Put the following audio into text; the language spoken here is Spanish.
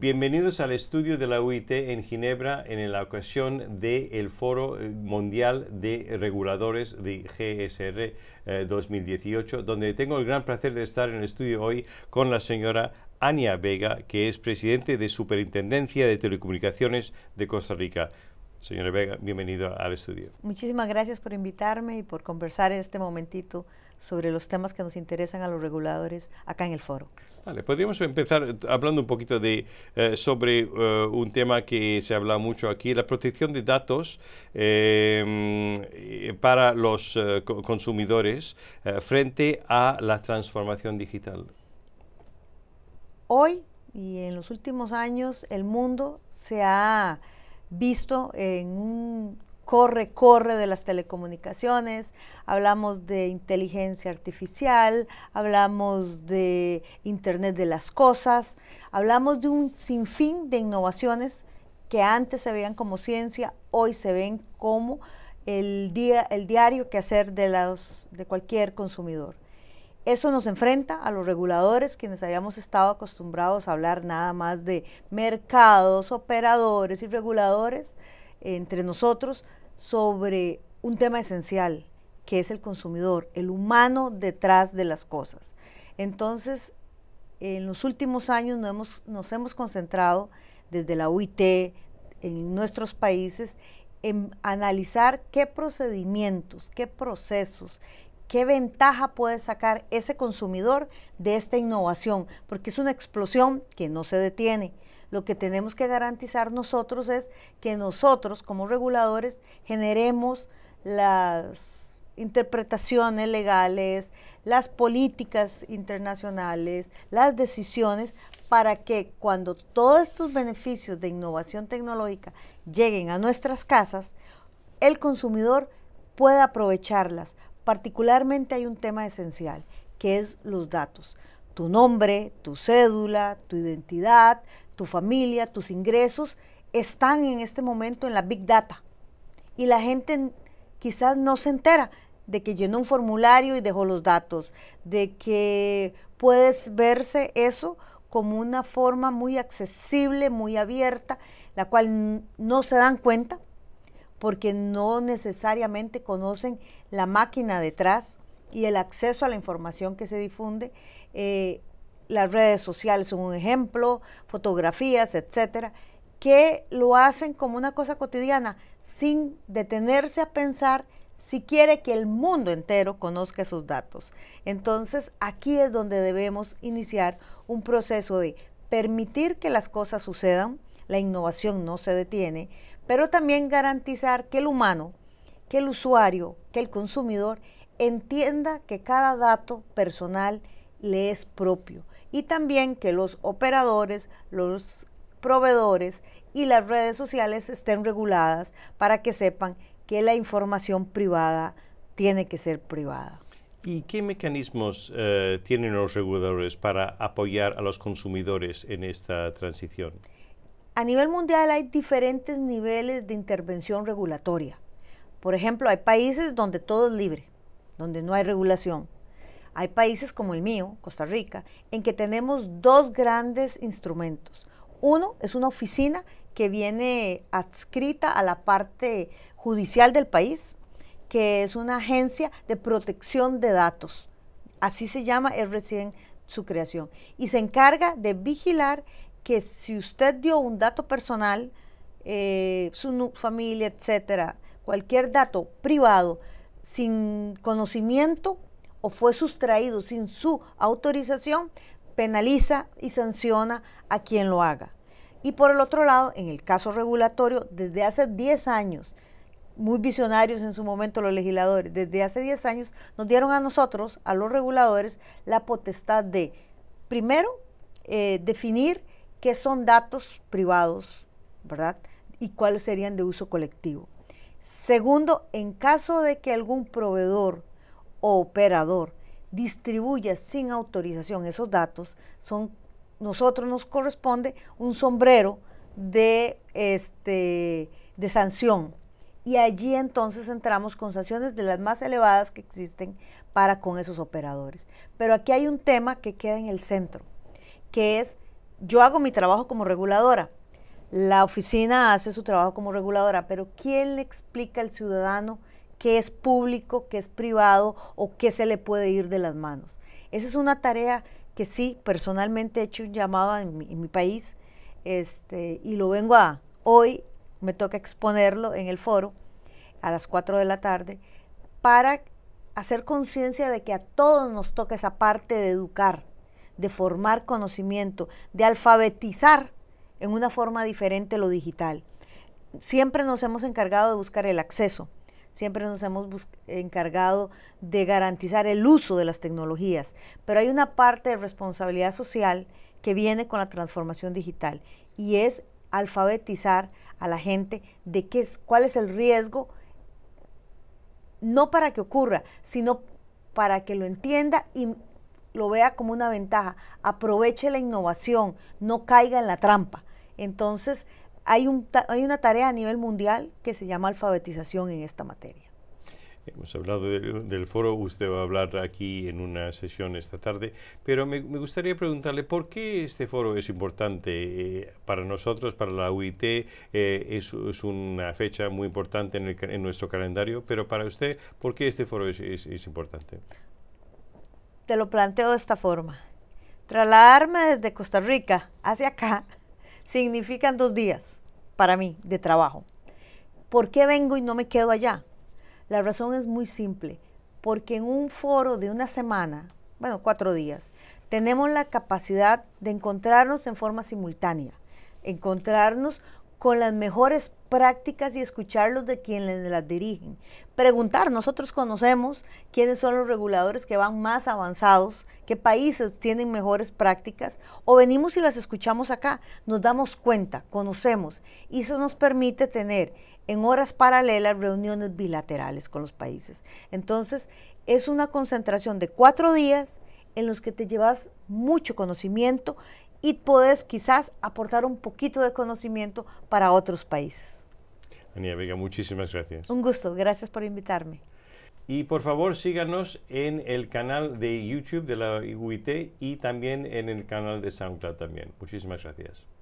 Bienvenidos al estudio de la UIT en Ginebra en la ocasión del Foro eh, Mundial de Reguladores de GSR 2018, eh, donde tengo el gran placer de estar en el estudio hoy con la señora Ania Vega, que es presidente de Superintendencia de Telecomunicaciones de Costa Rica. Señora Vega, bienvenido al estudio. Muchísimas gracias por invitarme y por conversar en este momentito sobre los temas que nos interesan a los reguladores acá en el foro. Vale, podríamos empezar eh, hablando un poquito de, eh, sobre eh, un tema que se habla mucho aquí, la protección de datos mm, para los consumidores frente a la transformación digital. Hoy y en los últimos años el mundo se ha visto en un corre, corre de las telecomunicaciones, hablamos de inteligencia artificial, hablamos de Internet de las Cosas, hablamos de un sinfín de innovaciones que antes se veían como ciencia, hoy se ven como el, día, el diario quehacer de, los, de cualquier consumidor. Eso nos enfrenta a los reguladores, quienes habíamos estado acostumbrados a hablar nada más de mercados, operadores y reguladores entre nosotros sobre un tema esencial, que es el consumidor, el humano detrás de las cosas. Entonces, en los últimos años hemos, nos hemos concentrado desde la UIT, en nuestros países, en analizar qué procedimientos, qué procesos, qué ventaja puede sacar ese consumidor de esta innovación, porque es una explosión que no se detiene. Lo que tenemos que garantizar nosotros es que nosotros como reguladores generemos las interpretaciones legales, las políticas internacionales, las decisiones para que cuando todos estos beneficios de innovación tecnológica lleguen a nuestras casas, el consumidor pueda aprovecharlas Particularmente hay un tema esencial, que es los datos. Tu nombre, tu cédula, tu identidad, tu familia, tus ingresos están en este momento en la Big Data. Y la gente quizás no se entera de que llenó un formulario y dejó los datos, de que puedes verse eso como una forma muy accesible, muy abierta, la cual no se dan cuenta porque no necesariamente conocen la máquina detrás y el acceso a la información que se difunde. Eh, las redes sociales son un ejemplo, fotografías, etcétera, que lo hacen como una cosa cotidiana, sin detenerse a pensar si quiere que el mundo entero conozca sus datos. Entonces, aquí es donde debemos iniciar un proceso de permitir que las cosas sucedan, la innovación no se detiene, pero también garantizar que el humano, que el usuario, que el consumidor entienda que cada dato personal le es propio y también que los operadores, los proveedores y las redes sociales estén reguladas para que sepan que la información privada tiene que ser privada. ¿Y qué mecanismos eh, tienen los reguladores para apoyar a los consumidores en esta transición? A nivel mundial hay diferentes niveles de intervención regulatoria. Por ejemplo, hay países donde todo es libre, donde no hay regulación. Hay países como el mío, Costa Rica, en que tenemos dos grandes instrumentos. Uno es una oficina que viene adscrita a la parte judicial del país, que es una agencia de protección de datos. Así se llama, es recién su creación. Y se encarga de vigilar que si usted dio un dato personal, eh, su familia, etcétera, cualquier dato privado, sin conocimiento o fue sustraído sin su autorización, penaliza y sanciona a quien lo haga. Y por el otro lado, en el caso regulatorio, desde hace 10 años, muy visionarios en su momento los legisladores, desde hace 10 años nos dieron a nosotros, a los reguladores, la potestad de, primero, eh, definir qué son datos privados, ¿verdad? Y cuáles serían de uso colectivo. Segundo, en caso de que algún proveedor o operador distribuya sin autorización esos datos, son, nosotros nos corresponde un sombrero de, este, de sanción. Y allí entonces entramos con sanciones de las más elevadas que existen para con esos operadores. Pero aquí hay un tema que queda en el centro, que es yo hago mi trabajo como reguladora, la oficina hace su trabajo como reguladora, pero ¿quién le explica al ciudadano qué es público, qué es privado o qué se le puede ir de las manos? Esa es una tarea que sí, personalmente he hecho un llamado en mi, país este, y lo vengo a hoy, me toca exponerlo en el foro a las 4 de la tarde para hacer conciencia de que a todos nos toca esa parte de educar de formar conocimiento, de alfabetizar en una forma diferente lo digital. Siempre nos hemos encargado de buscar el acceso, siempre nos hemos encargado de garantizar el uso de las tecnologías, pero hay una parte de responsabilidad social que viene con la transformación digital y es alfabetizar a la gente de qué es, cuál es el riesgo, no para que ocurra, sino para que lo entienda y, lo vea como una ventaja, aproveche la innovación, no caiga en la trampa. Entonces, hay, un, hay una tarea a nivel mundial que se llama alfabetización en esta materia. Hemos hablado del foro, usted va a hablar aquí en una sesión esta tarde, pero me, gustaría preguntarle por qué este foro es importante eh, para nosotros, para la UIT, eh, es, una fecha muy importante en, nuestro calendario, pero para usted, ¿por qué este foro es importante? te lo planteo de esta forma. Trasladarme desde Costa Rica hacia acá significan dos días para mí de trabajo. ¿Por qué vengo y no me quedo allá? La razón es muy simple, porque en un foro de una semana, bueno, cuatro días, tenemos la capacidad de encontrarnos en forma simultánea, encontrarnos con las mejores prácticas y escucharlos de quienes las dirigen. Preguntar, nosotros conocemos quiénes son los reguladores que van más avanzados, qué países tienen mejores prácticas, o venimos y las escuchamos acá, nos damos cuenta, conocemos, y eso nos permite tener en horas paralelas reuniones bilaterales con los países. Entonces, es una concentración de cuatro días en los que te llevas mucho conocimiento y podés quizás aportar un poquito de conocimiento para otros países. Ania Vega, muchísimas gracias. Un gusto, gracias por invitarme. Y por favor síganos en el canal de YouTube de la UIT y también en el canal de SoundCloud también. Muchísimas gracias.